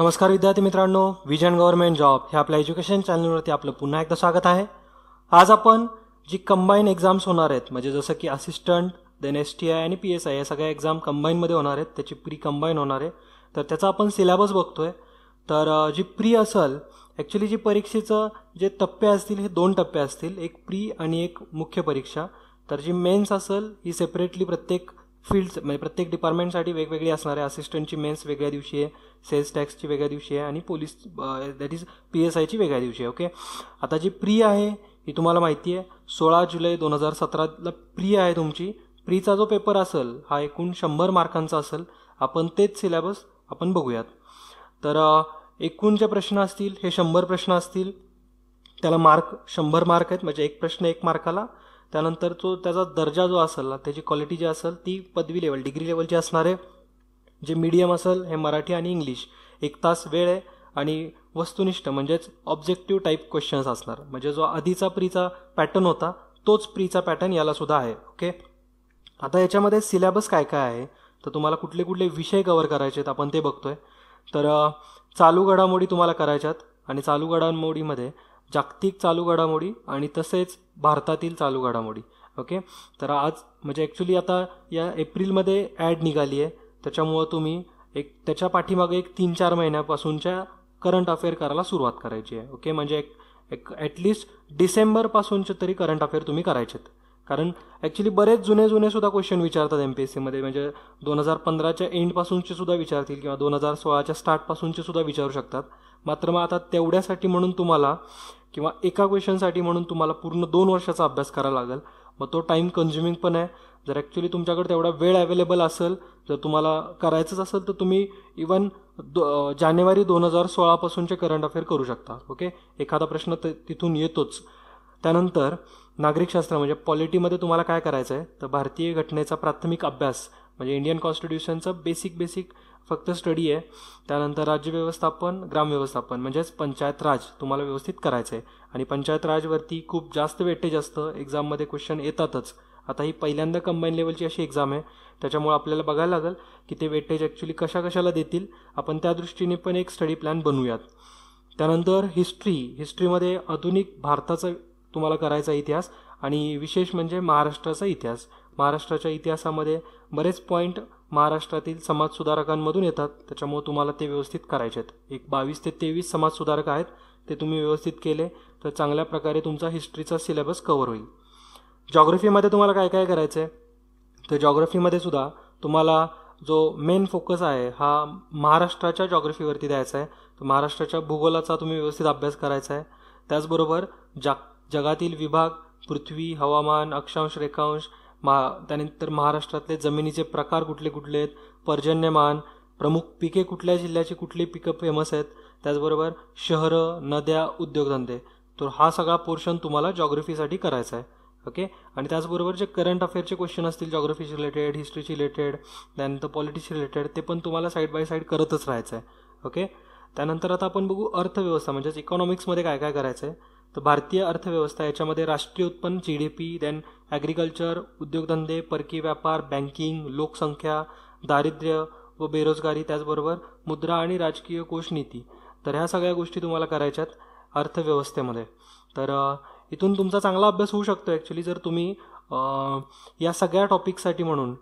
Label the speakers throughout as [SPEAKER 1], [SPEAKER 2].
[SPEAKER 1] नमस्कार विद्यार्थी मित्रांनो विजन गव्हर्नमेंट जॉब हे आपल्या एज्युकेशन चॅनलवरती आपलं पुन्हा एकदा स्वागत आहे आज आपण जी कंबाईन एक्झाम्स होणार आहेत म्हणजे जसं की assistant then S T I आणि पी एस आय या सगळ्या एक्झाम कंबाईनमध्ये होणार आहेत त्याची प्री कंबाईन होणार आहे तर त्याचा आपण सिलेबस बघतोय तर जी प्री असेल ॲक्च्युली जी परीक्षेचं जे टप्पे असतील हे दोन टप्पे असतील एक प्री आणि एक मुख्य परीक्षा तर जी मेन्स असेल ही सेपरेटली प्रत्येक फील्ड म्हणजे प्रत्येक डिपार्टमेंटसाठी वेगवेगळी असणार आहे असिस्टंटची मेन्स वेगळ्या दिवशी आहे सेल्स टॅक्सची वेगळ्या दिवशी आहे आणि police that is P S आयची वेगळ्या दिवशी आहे ओके आता जी प्री आहे ही तुम्हाला माहिती आहे सोळा जुलै दोन हजार सतराला प्री आहे तुमची प्रीचा जो पेपर असेल हा एकूण शंभर मार्कांचा असेल आपण तेच सिलेबस आपण बघूयात तर एकूण जे प्रश्न असतील हे शंभर प्रश्न असतील त्याला मार्क शंभर मार्क आहेत म्हणजे एक प्रश्न एक मार्काला त्यानंतर तो त्याचा दर्जा जो असेल त्याची क्वालिटी जी असेल ती पदवी लेवल डिग्री लेवलची असणार आहे जे मीडियम असेल हे मराठी आणि इंग्लिश एक तास वेळ आहे आणि वस्तुनिष्ठ म्हणजेच ऑब्जेक्टिव्ह टाईप क्वेश्चन्स असणार म्हणजे जो आधीचा प्रीचा पॅटर्न होता तोच प्रीचा पॅटर्न यालासुद्धा आहे ओके आता याच्यामध्ये सिलेबस काय काय आहे तर तुम्हाला कुठले कुठले विषय कवर करायचे आहेत आपण ते बघतोय तर चालू घडामोडी तुम्हाला करायच्यात आणि चालू घडामोडीमध्ये जागतिक चालू घडामोडी आणि तसेच भारतातील चालू घडामोडी ओके तर आज म्हणजे ॲक्च्युली आता या एप्रिलमध्ये ॲड निघाली आहे त्याच्यामुळं तुम्ही एक त्याच्या पाठीमागे एक तीन चार महिन्यापासूनच्या करंट अफेअर करायला सुरुवात करायची आहे ओके म्हणजे एक एक ॲटलिस्ट डिसेंबरपासूनचे तरी करंट अफेअर तुम्ही करायचेत कारण ॲक्च्युली बरेच जुने जुने सुद्धा क्वेश्चन विचारतात एम पी एस सीमध्ये म्हणजे दोन हजार पंधराच्या एंडपासूनचे सुद्धा विचारतील किंवा दोन हजार सोळाच्या स्टार्टपासूनचे सुद्धा विचारू शकतात मात्र मग आता तेवढ्यासाठी म्हणून तुम्हाला किंवा एका क्वेश्चनसाठी म्हणून तुम्हाला पूर्ण दोन वर्षाचा अभ्यास करावा लागेल मग तो टाईम कन्झ्युमिंग पण आहे जर ॲक्च्युली तुमच्याकडे तेवढा वेळ अवेलेबल असेल जर तुम्हाला करायचंच असेल तर तुम्ही इवन जानेवारी दोन हजार सोळापासूनचे करंट अफेअर करू शकता ओके एखादा प्रश्न तिथून येतोच त्यानंतर नागरिकशास्त्र म्हणजे पॉलिटीमध्ये तुम्हाला काय करायचं आहे तर भारतीय घटनेचा प्राथमिक अभ्यास म्हणजे इंडियन कॉन्स्टिट्यूशनचं बेसिक बेसिक फक्त स्टडी आहे त्यानंतर राज्य व्यवस्थापन ग्राम व्यवस्थापन म्हणजेच पंचायत राज तुम्हाला व्यवस्थित करायचं आहे आणि पंचायत राजवरती खूप जास्त वेटेज असतं एक्झाममध्ये क्वेश्चन येतातच आता ही पहिल्यांदा कंबाईन लेवलची अशी एक्झाम आहे त्याच्यामुळे आपल्याला बघायला लागेल की ते वेटेज ॲक्च्युली कशा कशाला देतील आपण त्या दृष्टीने पण एक स्टडी प्लॅन बनवूयात त्यानंतर हिस्ट्री हिस्ट्रीमध्ये आधुनिक भारताचा तुम्हाला करायचा इतिहास आणि विशेष म्हणजे महाराष्ट्राचा इतिहास महाराष्ट्राच्या इतिहासामध्ये बरेच पॉईंट महाराष्ट्रातील समाजसुधारकांमधून येतात त्याच्यामुळे तुम्हाला ते व्यवस्थित करायचे आहेत एक बावीस ते तेवीस समाजसुधारक आहेत ते तुम्ही व्यवस्थित केले तर चांगल्या प्रकारे तुमचा हिस्ट्रीचा सिलेबस कव्हर होईल जॉग्रफीमध्ये तुम्हाला काय काय करायचं आहे तर जॉग्रफीमध्ये सुद्धा तुम्हाला जो मेन फोकस आहे हा महाराष्ट्राच्या जॉग्रफीवरती द्यायचा आहे तर महाराष्ट्राच्या भूगोलाचा तुम्ही व्यवस्थित अभ्यास करायचा आहे त्याचबरोबर जाग जगातील विभाग पृथ्वी हवामान अक्षांश रेखांश महा त्यानंतर महाराष्ट्रातले जमिनीचे प्रकार कुठले कुठले आहेत पर्जन्यमान प्रमुख पिके कुठल्या जिल्ह्याची कुठली पिकं फेमस आहेत त्याचबरोबर शहरं नद्या उद्योगधंदे तर हा सगळा पोर्शन तुम्हाला जॉग्रफीसाठी करायचा आहे ओके आणि त्याचबरोबर जे करंट अफेअरचे क्वेश्चन असतील जॉग्रफीशी रिलेटेड हिस्ट्रीशी रिलेटेड त्यानंतर पॉलिटिक्सशी रिलेटेड ते पण तुम्हाला साईड बाय साईड करतच राहायचं आहे ओके त्यानंतर आता आपण बघू अर्थव्यवस्था म्हणजेच इकॉनॉमिक्समध्ये काय काय करायचं आहे तर भारतीय अर्थव्यवस्था याच्यामध्ये राष्ट्रीय उत्पन्न G D P then agriculture उद्योगधंदे परकीय व्यापार बँकिंग लोकसंख्या दारिद्र्य व बेरोजगारी त्याचबरोबर मुद्रा आणि राजकीय कोष नीती तर ह्या सगळ्या गोष्टी तुम्हाला करायच्यात अर्थव्यवस्थेमध्ये तर इथून तुमचा चांगला अभ्यास होऊ शकतो ॲक्च्युली जर तुम्ही या सगळ्या टॉपिकसाठी म्हणून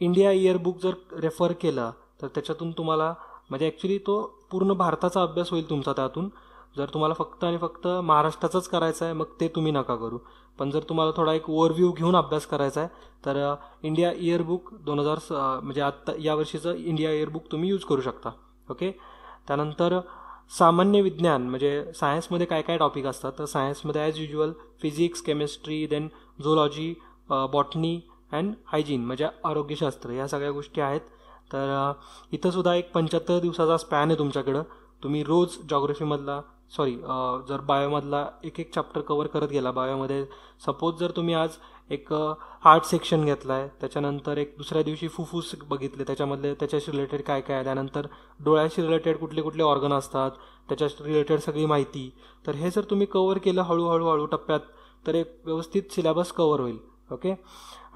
[SPEAKER 1] इंडिया इयरबुक जर रेफर केलं तर त्याच्यातून तुम्हाला म्हणजे ॲक्च्युली तो पूर्ण भारताचा अभ्यास होईल तुमचा त्यातून जर तुम्हाला फक्त आणि फक्त महाराष्ट्राचाच करायचा आहे मग ते तुम्ही नका करू पण जर तुम्हाला थोडा एक ओव्हरव्ह्यू घेऊन अभ्यास करायचा आहे तर इंडिया इयरबुक दोन हजार म्हणजे आत्ता यावर्षीचं इंडिया इयरबुक तुम्ही यूज करू शकता ओके त्यानंतर सामान्य विज्ञान म्हणजे सायन्समध्ये काय काय टॉपिक असतात तर सायन्समध्ये as usual physics chemistry then zoology botany and hygiene म्हणजे आरोग्यशास्त्र या सगळ्या गोष्टी आहेत तर इथंसुद्धा एक पंच्याहत्तर दिवसाचा स्पॅन आहे तुमच्याकडं तुम्ही रोज जॉग्रफीमधला सॉरी जर बायोमधला एक एक चॅप्टर कवर करत गेला बायोमध्ये सपोज जर तुम्ही आज एक आर्ट सेक्शन घेतला आहे त्याच्यानंतर एक दुसऱ्या दिवशी फुफ्फूस बघितले त्याच्यामधले त्याच्याशी रिलेटेड काय काय त्यानंतर डोळ्याशी रिलेटेड कुठले कुठले ऑर्गन असतात त्याच्याशी रिलेटेड सगळी माहिती तर हे जर तुम्ही कवर केलं हळूहळू हळू टप्प्यात तर एक व्यवस्थित सिलेबस कवर होईल ओके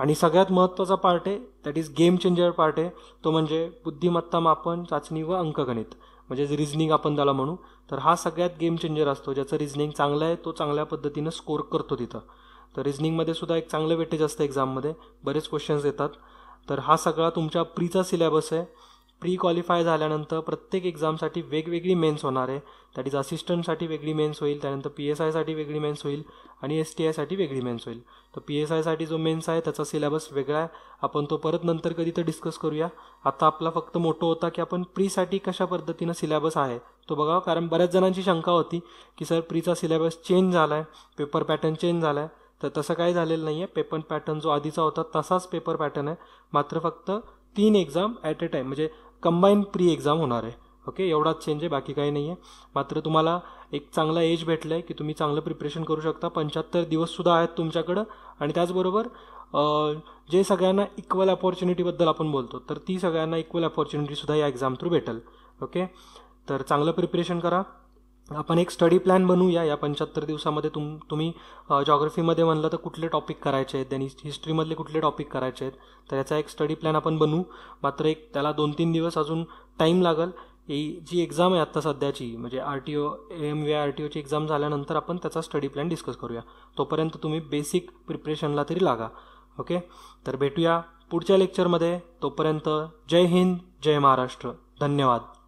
[SPEAKER 1] आणि सगळ्यात महत्त्वाचा पार्ट आहे that is game changer part आहे तो म्हणजे बुद्धिमत्ता मापन चाचणी व अंकगणित म्हणजेच रिझनिंग आपण त्याला म्हणू तर हा सगळ्यात गेम चेंजर असतो ज्याचं रिझनिंग चांगलं आहे तो चांगल्या पद्धतीनं स्कोर करतो तिथं तर रिजनिंगमध्ये सुद्धा एक चांगलं वेटेज असतं एक्झाममध्ये बरेच क्वेश्चन्स येतात तर हा सगळा तुमच्या प्रीचा सिलेबस आहे प्री क्वालिफाय झाल्यानंतर प्रत्येक एक्झामसाठी वेगवेगळी मेन्स होणार आहे दॅट इज असिस्टंटसाठी वेगळी मेन्स होईल त्यानंतर पी एस आयसाठी वेगळी मेन्स होईल आणि एस टी आयसाठी वेगळी मेन्स होईल तर पी एस आयसाठी जो मेन्स आहे त्याचा सिलेबस वेगळा आहे आपण तो परत नंतर कधी तर डिस्कस करूया आता आपला फक्त मोठं होता की आपण प्रीसाठी कशा पद्धतीनं सिलेबस आहे तो बघा कारण बऱ्याच जणांची शंका होती की सर प्रीचा सिलेबस चेंज झाला आहे पेपर पॅटर्न चेंज झाला आहे तर तसं काही झालेलं नाही आहे पेपर पॅटर्न जो आधीचा होता तसाच पेपर पॅटर्न आहे मात्र फक्त तीन एक्झाम ॲट ए टाईम म्हणजे कंबाईन प्री एक्झाम होणार आहे ओके एवढाच चेंज आहे बाकी काही नाही आहे मात्र तुम्हाला एक चांगला एज भेटलं आहे की तुम्ही चांगलं प्रिपरेशन करू शकता पंच्याहत्तर दिवससुद्धा आहेत तुमच्याकडं आणि त्याचबरोबर जे सगळ्यांना इक्वल अपॉर्च्युनिटीबद्दल आपण बोलतो तर ती सगळ्यांना इक्वल अपॉर्च्युनिटीसुद्धा या एक्झाम थ्रू भेटेल ओके तर चांगलं प्रिपरेशन करा आपण एक स्टडी प्लॅन बनवूया या पंच्याहत्तर दिवसामध्ये तुम तुम्ही जॉग्रफीमध्ये म्हणलं तर कुठले टॉपिक करायचे आहेत देन हिस्ट्रीमधले कुठले टॉपिक करायचे आहेत तर याचा एक स्टडी प्लॅन आपण बनवू मात्र एक त्याला दोन तीन दिवस अजून टाईम लागेल जी एक्झाम आहे आत्ता सध्याची म्हणजे R T O M V R T ओची एक्झाम झाल्यानंतर आपण त्याचा स्टडी प्लॅन डिस्कस करूया तोपर्यंत तुम्ही बेसिक प्रिपरेशनला तरी लागा ओके तर भेटूया पुढच्या लेक्चरमध्ये तोपर्यंत जय हिंद जय महाराष्ट्र धन्यवाद